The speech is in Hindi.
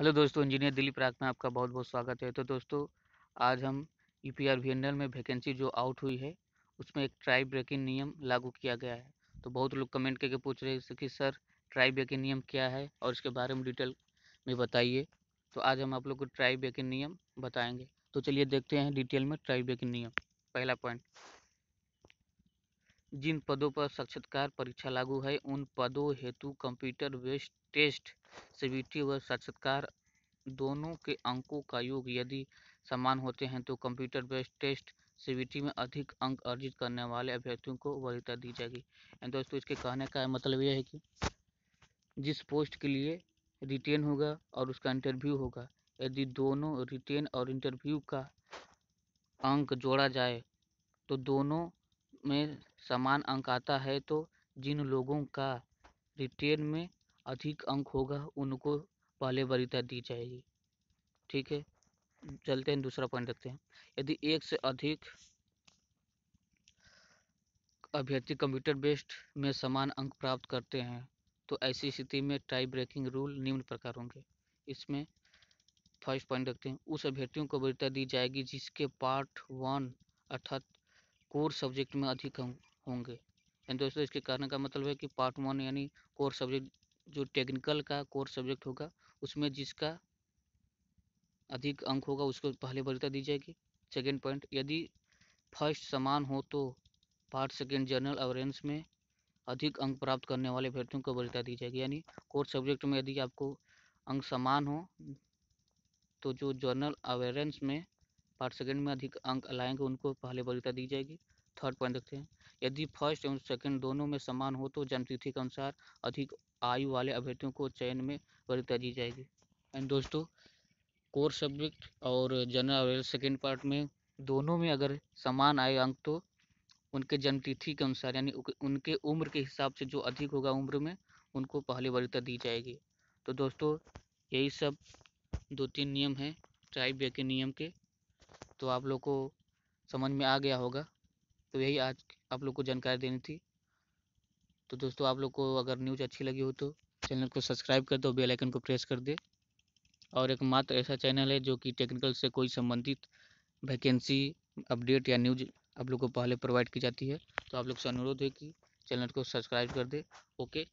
हेलो दोस्तों इंजीनियर दिलीप राग में आपका बहुत बहुत स्वागत है तो दोस्तों आज हम यू पी आर में वैकेंसी जो आउट हुई है उसमें एक ट्राई ब्रेकिंग नियम लागू किया गया है तो बहुत लोग कमेंट करके पूछ रहे हैं कि सर ट्राई ब्रेकिंग नियम क्या है और इसके बारे में डिटेल में बताइए तो आज हम आप लोग को ट्राई ब्रेकिंग नियम बताएँगे तो चलिए देखते हैं डिटेल में ट्राई ब्रेकिंग नियम पहला पॉइंट जिन पदों पर साक्षात्कार परीक्षा लागू है उन पदों हेतु कंप्यूटर बेस्ड टेस्ट सीबीटी व साक्षात्कार दोनों के अंकों का योग यदि समान होते हैं तो कंप्यूटर बेस्ड टेस्ट सीबीटी में अधिक अंक अर्जित करने वाले अभ्यर्थियों को वरीयता दी जाएगी एंड दोस्तों इसके कहने का मतलब यह है कि जिस पोस्ट के लिए रिटेन होगा और उसका इंटरव्यू होगा यदि दोनों रिटेन और इंटरव्यू का अंक जोड़ा जाए तो दोनों में समान अंक आता है तो जिन लोगों का रिटेन में अधिक अंक होगा उनको पहले वरीयता दी जाएगी ठीक है चलते हैं दूसरा पॉइंट देखते हैं यदि एक से अधिक अभ्यर्थी कंप्यूटर बेस्ड में समान अंक प्राप्त करते हैं तो ऐसी स्थिति में टाई ब्रेकिंग रूल निम्न प्रकार होंगे इसमें फर्स्ट पॉइंट रखते हैं उस अभ्यर्थियों को वरीयता दी जाएगी जिसके पार्ट वन अर्थात कोर सब्जेक्ट में अधिक अंक होंगे एंड दोस्तों इसके कारण का मतलब है कि पार्ट वन यानी कोर सब्जेक्ट जो टेक्निकल का कोर सब्जेक्ट होगा उसमें जिसका अधिक अंक होगा उसको पहले वरीता दी जाएगी सेकेंड पॉइंट यदि फर्स्ट समान हो तो पार्ट सेकेंड जनरल अवेयरेंस में अधिक अंक प्राप्त करने वाले अभ्यर्थियों को वरीता दी जाएगी यानी कोर सब्जेक्ट में यदि आपको अंक समान हो तो जो जनरल अवेयरेंस में पार्ट सेकेंड में अधिक अंक लाएंगे उनको पहले वरीता दी जाएगी थर्ड पॉइंट देखते हैं यदि फर्स्ट एवं सेकंड दोनों में समान हो तो जन्मतिथि के अनुसार अधिक आयु वाले अभ्यर्थियों को चयन में वरीयता दी जाएगी एंड दोस्तों कोर सब्जेक्ट और जनरल सेकंड सेकेंड पार्ट में दोनों में अगर समान आए अंक तो उनके जन्मतिथि के अनुसार यानी उनके उम्र के हिसाब से जो अधिक होगा उम्र में उनको पहली वरीयता दी जाएगी तो दोस्तों यही सब दो तीन नियम हैं ट्राइब के नियम के तो आप लोग को समझ में आ गया होगा तो यही आज आप लोग को जानकारी देनी थी तो दोस्तों आप लोग को अगर न्यूज़ अच्छी लगी हो तो चैनल को सब्सक्राइब कर दो बेल आइकन को प्रेस कर दे और एकमात्र ऐसा चैनल है जो कि टेक्निकल से कोई संबंधित वैकेंसी अपडेट या न्यूज आप लोग को पहले प्रोवाइड की जाती है तो आप लोग से अनुरोध है कि चैनल को सब्सक्राइब कर दे ओके